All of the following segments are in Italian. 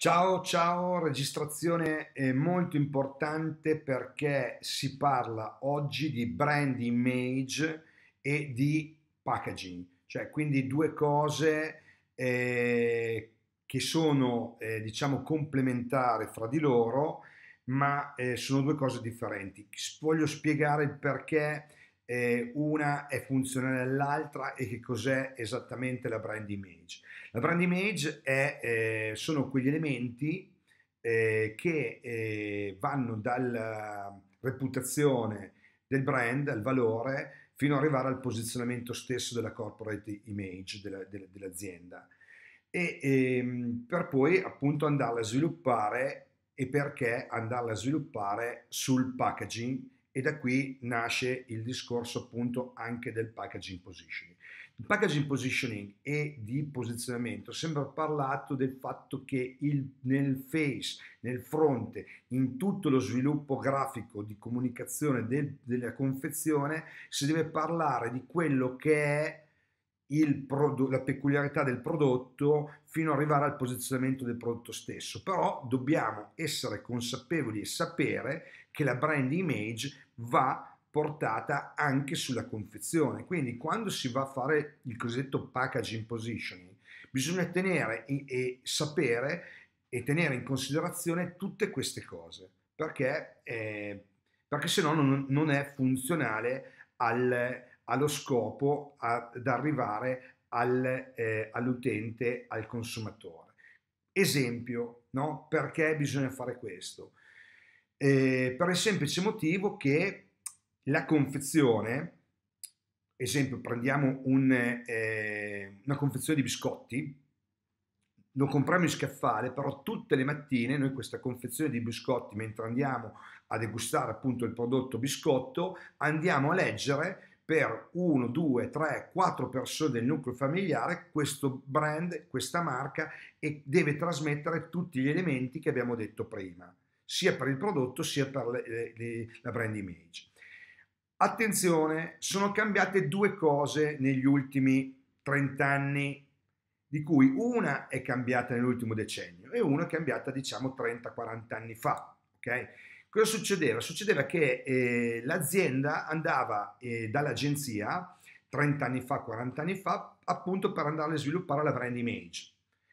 Ciao, ciao, registrazione molto importante perché si parla oggi di brand image e di packaging, cioè quindi due cose eh, che sono eh, diciamo complementari fra di loro, ma eh, sono due cose differenti. Voglio spiegare il perché eh, una è funzionale all'altra e che cos'è esattamente la brand image. La brand image è, eh, sono quegli elementi eh, che eh, vanno dalla reputazione del brand, al valore, fino ad arrivare al posizionamento stesso della corporate image della, della, dell'azienda. E, ehm, per poi appunto andarla a sviluppare e perché andarla a sviluppare sul packaging e da qui nasce il discorso appunto anche del packaging positioning. Il packaging positioning e di posizionamento sembra parlato del fatto che il, nel face, nel fronte, in tutto lo sviluppo grafico di comunicazione del, della confezione si deve parlare di quello che è Prodo, la peculiarità del prodotto fino ad arrivare al posizionamento del prodotto stesso, però dobbiamo essere consapevoli e sapere che la brand image va portata anche sulla confezione, quindi quando si va a fare il cosiddetto packaging positioning bisogna tenere e, e sapere e tenere in considerazione tutte queste cose, perché, eh, perché se no non, non è funzionale al, allo scopo ad arrivare al, eh, all'utente, al consumatore. Esempio, no? perché bisogna fare questo? Eh, per il semplice motivo che la confezione, esempio prendiamo un, eh, una confezione di biscotti, lo compriamo in scaffale, però tutte le mattine noi questa confezione di biscotti, mentre andiamo a degustare appunto il prodotto biscotto, andiamo a leggere per 1, 2, 3, 4 persone del nucleo familiare questo brand, questa marca e deve trasmettere tutti gli elementi che abbiamo detto prima, sia per il prodotto sia per le, le, la brand image. Attenzione, sono cambiate due cose negli ultimi 30 anni, di cui una è cambiata nell'ultimo decennio e una è cambiata diciamo 30-40 anni fa, ok? Cosa succedeva? Succedeva che eh, l'azienda andava eh, dall'agenzia 30 anni fa, 40 anni fa, appunto per andare a sviluppare la brand image.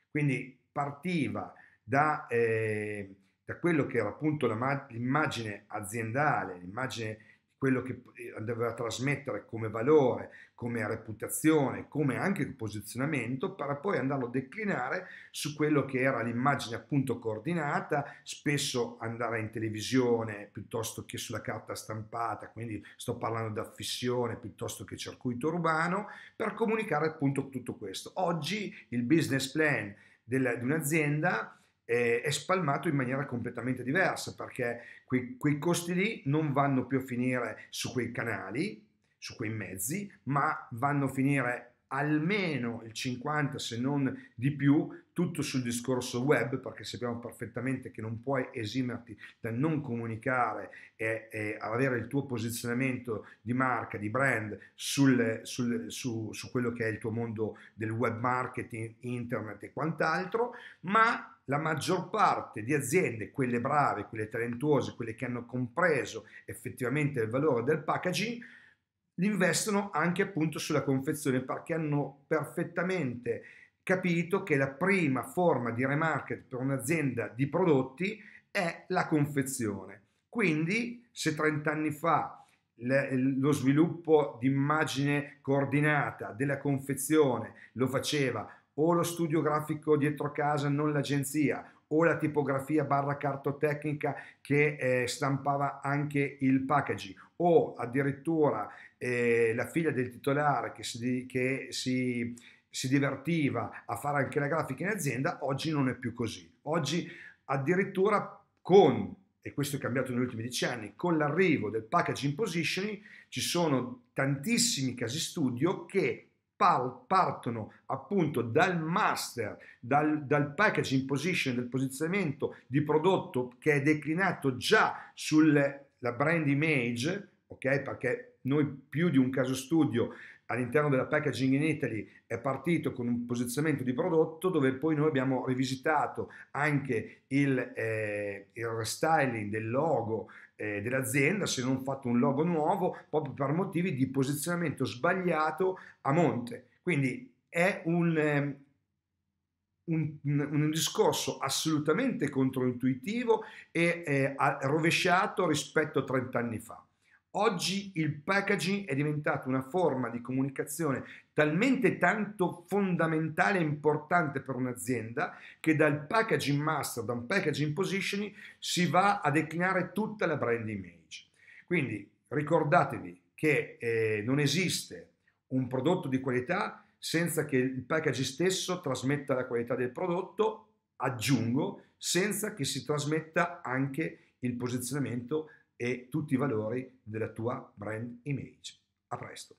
Quindi partiva da, eh, da quello che era appunto la, l'immagine aziendale, l'immagine quello che eh, doveva trasmettere come valore, come reputazione, come anche posizionamento, per poi andarlo a declinare su quello che era l'immagine appunto coordinata, spesso andare in televisione piuttosto che sulla carta stampata, quindi sto parlando di affissione piuttosto che circuito urbano, per comunicare appunto tutto questo. Oggi il business plan della, di un'azienda è spalmato in maniera completamente diversa perché quei, quei costi lì non vanno più a finire su quei canali, su quei mezzi, ma vanno a finire almeno il 50 se non di più tutto sul discorso web perché sappiamo perfettamente che non puoi esimerti da non comunicare e, e, avere il tuo posizionamento di marca, di brand sul, sul, su, su quello che è il tuo mondo del web marketing, internet e quant'altro, ma la maggior parte di aziende, quelle brave, quelle talentuose, quelle che hanno compreso effettivamente il valore del packaging, li investono anche appunto sulla confezione perché hanno perfettamente capito che la prima forma di remarket per un'azienda di prodotti è la confezione. Quindi se 30 anni fa lo sviluppo di immagine coordinata della confezione lo faceva o lo studio grafico dietro casa, non l'agenzia, o la tipografia barra cartotecnica che eh, stampava anche il packaging o addirittura eh, la figlia del titolare che, si, che si, si divertiva a fare anche la grafica in azienda, oggi non è più così. Oggi addirittura con e questo è cambiato negli ultimi dieci anni, con l'arrivo del packaging positioning ci sono tantissimi casi studio che partono appunto dal master, dal, dal, packaging position, del posizionamento di prodotto che è declinato già sulla brand image ok? Perché noi più di un caso studio all'interno della packaging in Italy è partito con un posizionamento di prodotto dove poi noi abbiamo rivisitato anche il, eh, il restyling del logo eh, dell'azienda, se non fatto un logo nuovo, proprio per motivi di posizionamento sbagliato a monte. Quindi è un, eh, un, un, discorso assolutamente controintuitivo e eh, rovesciato rispetto a 30 anni fa. Oggi il packaging è diventato una forma di comunicazione talmente tanto fondamentale e importante per un'azienda che dal packaging master, da un packaging positioning, si va a declinare tutta la brand image. Quindi ricordatevi che eh, non esiste un prodotto di qualità senza che il packaging stesso trasmetta la qualità del prodotto, aggiungo, senza che si trasmetta anche il posizionamento e tutti i valori della tua brand image. A presto!